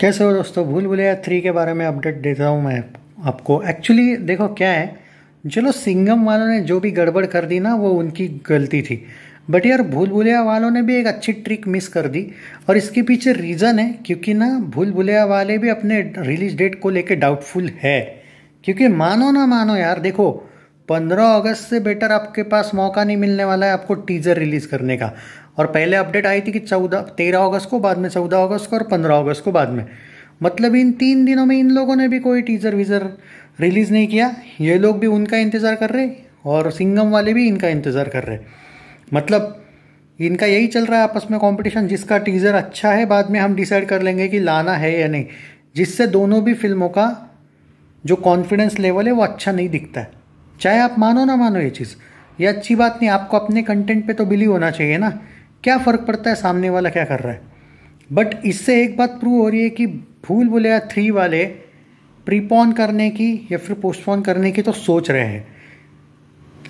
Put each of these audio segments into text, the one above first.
कैसे हो दोस्तों भूल भुलैया थ्री के बारे में अपडेट देता हूँ मैं आपको एक्चुअली देखो क्या है चलो सिंगम वालों ने जो भी गड़बड़ कर दी ना वो उनकी गलती थी बट यार भूल भुलैया वालों ने भी एक अच्छी ट्रिक मिस कर दी और इसके पीछे रीज़न है क्योंकि ना भूल भुलैया वाले भी अपने रिलीज डेट को लेके डाउटफुल है क्योंकि मानो ना मानो यार देखो पंद्रह अगस्त से बेटर आपके पास मौका नहीं मिलने वाला है आपको टीजर रिलीज करने का और पहले अपडेट आई थी कि चौदह तेरह अगस्त को बाद में चौदह अगस्त को और पंद्रह अगस्त को बाद में मतलब इन तीन दिनों में इन लोगों ने भी कोई टीजर वीजर रिलीज़ नहीं किया ये लोग भी उनका इंतज़ार कर रहे और सिंगम वाले भी इनका इंतज़ार कर रहे मतलब इनका यही चल रहा है आपस में कंपटीशन जिसका टीज़र अच्छा है बाद में हम डिसाइड कर लेंगे कि लाना है या नहीं जिससे दोनों भी फिल्मों का जो कॉन्फिडेंस लेवल है वो अच्छा नहीं दिखता है चाहे आप मानो ना मानो ये चीज़ ये अच्छी बात नहीं आपको अपने कंटेंट पे तो बिलीव होना चाहिए ना क्या फ़र्क पड़ता है सामने वाला क्या कर रहा है बट इससे एक बात प्रूव हो रही है कि भूल या थ्री वाले प्रीपोन करने की या फिर पोस्टपोन करने की तो सोच रहे हैं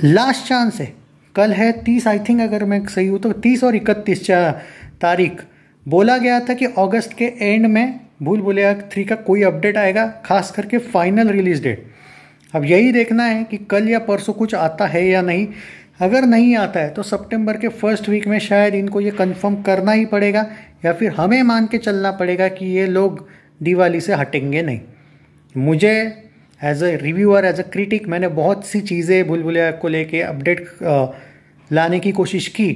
लास्ट चांस है कल है तीस आई थिंक अगर मैं सही हूँ तो तीस और इकतीस तारीख बोला गया था कि अगस्त के एंड में भूल भुलैया थ्री का कोई अपडेट आएगा खास करके फाइनल रिलीज डेट अब यही देखना है कि कल या परसों कुछ आता है या नहीं अगर नहीं आता है तो सितंबर के फर्स्ट वीक में शायद इनको ये कंफर्म करना ही पड़ेगा या फिर हमें मान के चलना पड़ेगा कि ये लोग दिवाली से हटेंगे नहीं मुझे as a reviewer as a critic मैंने बहुत सी चीज़ें बुलबुलिया को लेके अपडेट लाने की कोशिश की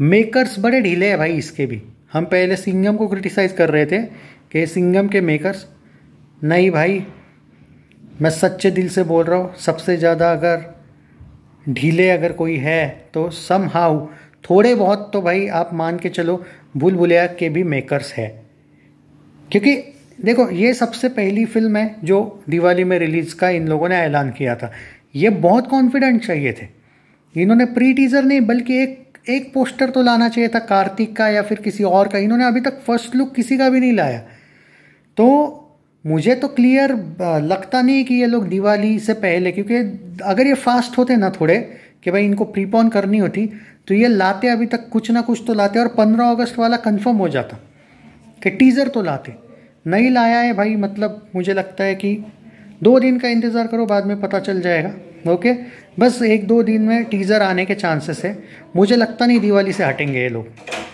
मेकर्स बड़े ढीले हैं भाई इसके भी हम पहले सिंगम को क्रिटिसाइज़ कर रहे थे कि सिंगम के मेकर्स नहीं भाई मैं सच्चे दिल से बोल रहा हूँ सबसे ज़्यादा अगर ढीले अगर कोई है तो सम हाउ थोड़े बहुत तो भाई आप मान के चलो भूल भुलैया के भी मेकर्स है क्योंकि देखो ये सबसे पहली फिल्म है जो दिवाली में रिलीज़ का इन लोगों ने ऐलान किया था ये बहुत कॉन्फिडेंट चाहिए थे इन्होंने प्री टीज़र नहीं बल्कि एक एक पोस्टर तो लाना चाहिए था कार्तिक का या फिर किसी और का इन्होंने अभी तक फर्स्ट लुक किसी का भी नहीं लाया तो मुझे तो क्लियर लगता नहीं कि ये लोग दिवाली से पहले क्योंकि अगर ये फास्ट होते ना थोड़े कि भाई इनको प्रीपोन करनी होती तो ये लाते अभी तक कुछ ना कुछ तो लाते और पंद्रह अगस्त वाला कंफर्म हो जाता कि टीज़र तो लाते नहीं लाया है भाई मतलब मुझे लगता है कि दो दिन का इंतज़ार करो बाद में पता चल जाएगा ओके बस एक दो दिन में टीज़र आने के चांसेस है मुझे लगता नहीं दिवाली से हटेंगे ये लोग